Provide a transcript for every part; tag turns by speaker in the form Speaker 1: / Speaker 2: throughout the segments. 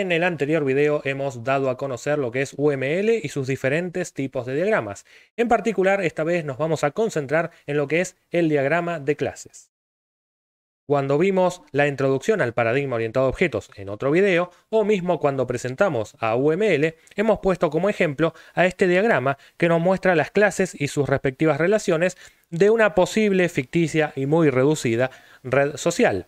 Speaker 1: En el anterior video hemos dado a conocer lo que es UML y sus diferentes tipos de diagramas. En particular, esta vez nos vamos a concentrar en lo que es el diagrama de clases. Cuando vimos la introducción al paradigma orientado a objetos en otro video, o mismo cuando presentamos a UML, hemos puesto como ejemplo a este diagrama que nos muestra las clases y sus respectivas relaciones de una posible, ficticia y muy reducida red social.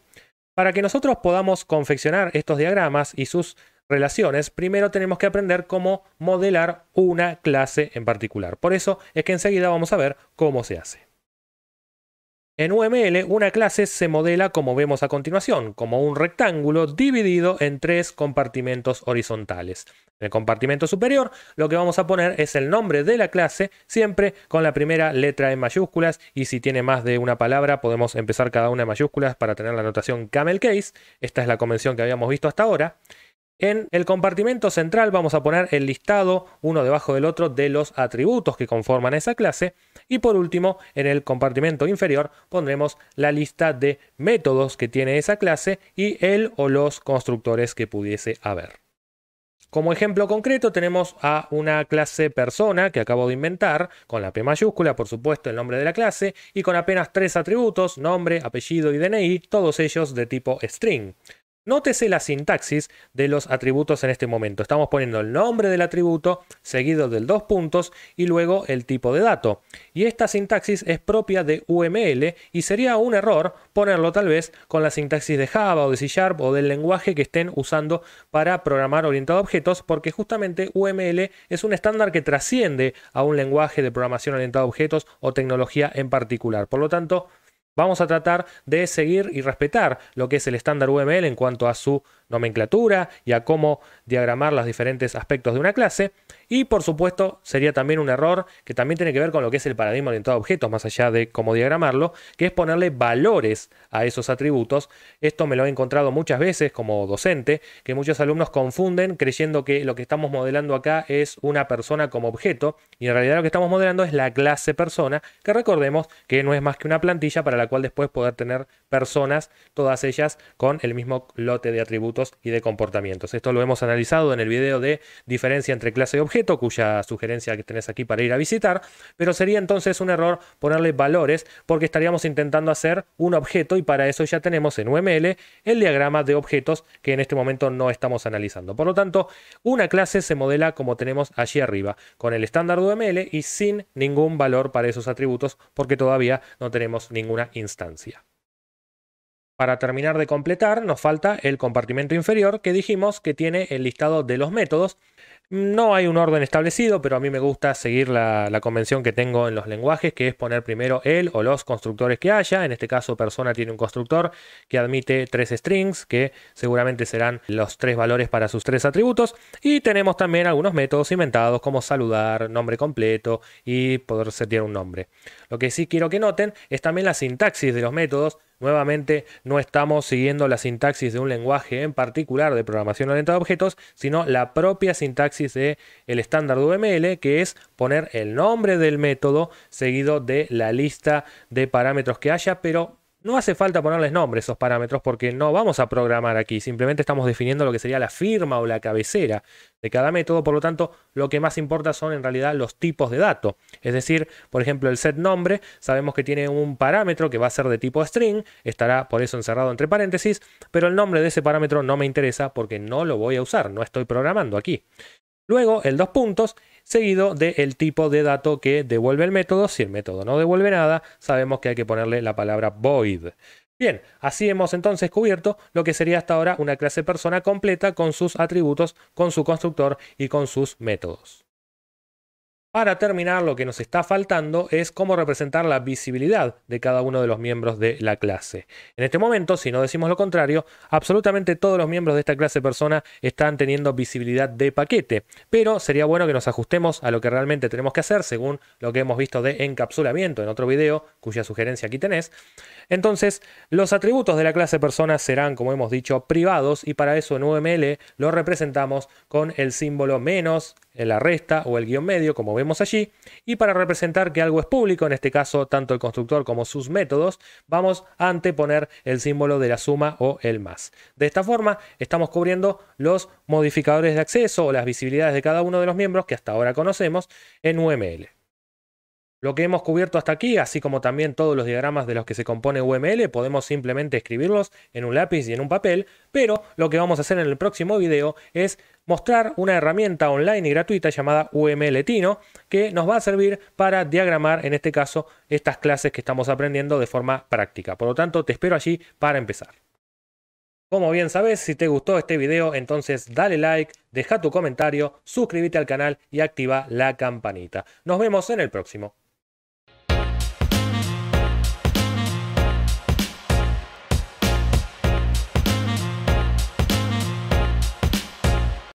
Speaker 1: Para que nosotros podamos confeccionar estos diagramas y sus relaciones, primero tenemos que aprender cómo modelar una clase en particular. Por eso es que enseguida vamos a ver cómo se hace. En UML, una clase se modela como vemos a continuación, como un rectángulo dividido en tres compartimentos horizontales. En el compartimento superior, lo que vamos a poner es el nombre de la clase, siempre con la primera letra en mayúsculas, y si tiene más de una palabra, podemos empezar cada una en mayúsculas para tener la notación camel case. Esta es la convención que habíamos visto hasta ahora. En el compartimento central vamos a poner el listado uno debajo del otro de los atributos que conforman esa clase. Y por último, en el compartimento inferior pondremos la lista de métodos que tiene esa clase y el o los constructores que pudiese haber. Como ejemplo concreto tenemos a una clase persona que acabo de inventar, con la P mayúscula, por supuesto, el nombre de la clase, y con apenas tres atributos, nombre, apellido y DNI, todos ellos de tipo string. Nótese la sintaxis de los atributos en este momento. Estamos poniendo el nombre del atributo, seguido del dos puntos y luego el tipo de dato. Y esta sintaxis es propia de UML y sería un error ponerlo tal vez con la sintaxis de Java o de C Sharp o del lenguaje que estén usando para programar orientado a objetos, porque justamente UML es un estándar que trasciende a un lenguaje de programación orientado a objetos o tecnología en particular. Por lo tanto, Vamos a tratar de seguir y respetar lo que es el estándar UML en cuanto a su nomenclatura y a cómo diagramar los diferentes aspectos de una clase. Y por supuesto sería también un error que también tiene que ver con lo que es el paradigma orientado a objetos, más allá de cómo diagramarlo, que es ponerle valores a esos atributos. Esto me lo he encontrado muchas veces como docente, que muchos alumnos confunden creyendo que lo que estamos modelando acá es una persona como objeto, y en realidad lo que estamos modelando es la clase persona, que recordemos que no es más que una plantilla para la cual después poder tener personas, todas ellas con el mismo lote de atributos y de comportamientos. Esto lo hemos analizado en el video de diferencia entre clase y objeto, cuya sugerencia que tenés aquí para ir a visitar, pero sería entonces un error ponerle valores porque estaríamos intentando hacer un objeto y para eso ya tenemos en UML el diagrama de objetos que en este momento no estamos analizando. Por lo tanto, una clase se modela como tenemos allí arriba, con el estándar UML y sin ningún valor para esos atributos porque todavía no tenemos ninguna instancia. Para terminar de completar, nos falta el compartimento inferior que dijimos que tiene el listado de los métodos. No hay un orden establecido, pero a mí me gusta seguir la, convención que tengo en los lenguajes, que es poner primero el o los constructores que haya. En este caso, persona tiene un constructor que admite tres strings, que seguramente serán los tres valores para sus tres atributos. Y tenemos también algunos métodos inventados como saludar, nombre completo y poder sentir un nombre. Lo que sí quiero que noten es también la sintaxis de los métodos Nuevamente, no estamos siguiendo la sintaxis de un lenguaje en particular de programación orientada a objetos, sino la propia sintaxis del estándar UML, que es poner el nombre del método seguido de la lista de parámetros que haya, pero no hace falta ponerles nombres a esos parámetros porque no vamos a programar aquí, simplemente estamos definiendo lo que sería la firma o la cabecera de cada método, por lo tanto lo que más importa son en realidad los tipos de datos. Es decir, por ejemplo el set nombre, sabemos que tiene un parámetro que va a ser de tipo string, estará por eso encerrado entre paréntesis, pero el nombre de ese parámetro no me interesa porque no lo voy a usar, no estoy programando aquí. Luego el dos puntos seguido del tipo de dato que devuelve el método. Si el método no devuelve nada, sabemos que hay que ponerle la palabra void. Bien, así hemos entonces cubierto lo que sería hasta ahora una clase persona completa con sus atributos, con su constructor y con sus métodos. Para terminar, lo que nos está faltando es cómo representar la visibilidad de cada uno de los miembros de la clase. En este momento, si no decimos lo contrario, absolutamente todos los miembros de esta clase persona están teniendo visibilidad de paquete, pero sería bueno que nos ajustemos a lo que realmente tenemos que hacer según lo que hemos visto de encapsulamiento en otro video, cuya sugerencia aquí tenés. Entonces, los atributos de la clase persona serán, como hemos dicho, privados y para eso en UML lo representamos con el símbolo menos la resta o el guión medio, como vemos allí, y para representar que algo es público, en este caso tanto el constructor como sus métodos, vamos a anteponer el símbolo de la suma o el más. De esta forma estamos cubriendo los modificadores de acceso o las visibilidades de cada uno de los miembros que hasta ahora conocemos en UML. Lo que hemos cubierto hasta aquí, así como también todos los diagramas de los que se compone UML, podemos simplemente escribirlos en un lápiz y en un papel, pero lo que vamos a hacer en el próximo video es mostrar una herramienta online y gratuita llamada UML que nos va a servir para diagramar, en este caso, estas clases que estamos aprendiendo de forma práctica. Por lo tanto, te espero allí para empezar. Como bien sabes, si te gustó este video, entonces dale like, deja tu comentario, suscríbete al canal y activa la campanita. Nos vemos en el próximo.